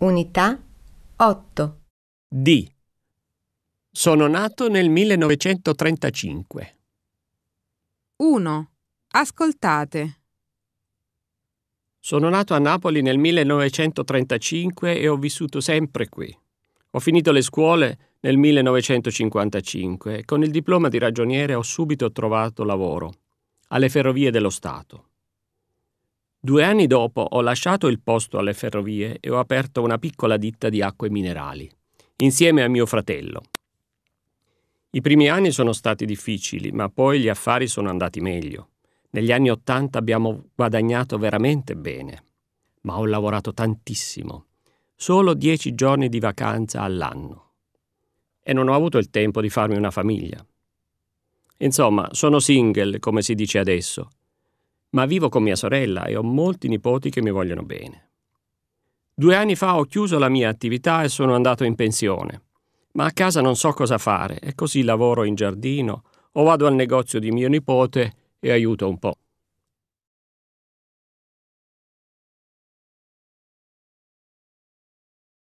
Unità 8. D. Sono nato nel 1935. 1. Ascoltate. Sono nato a Napoli nel 1935 e ho vissuto sempre qui. Ho finito le scuole nel 1955 e con il diploma di ragioniere ho subito trovato lavoro alle ferrovie dello Stato. Due anni dopo ho lasciato il posto alle ferrovie e ho aperto una piccola ditta di acque minerali, insieme a mio fratello. I primi anni sono stati difficili, ma poi gli affari sono andati meglio. Negli anni Ottanta abbiamo guadagnato veramente bene, ma ho lavorato tantissimo, solo dieci giorni di vacanza all'anno. E non ho avuto il tempo di farmi una famiglia. Insomma, sono single, come si dice adesso, ma vivo con mia sorella e ho molti nipoti che mi vogliono bene. Due anni fa ho chiuso la mia attività e sono andato in pensione, ma a casa non so cosa fare e così lavoro in giardino o vado al negozio di mio nipote e aiuto un po'.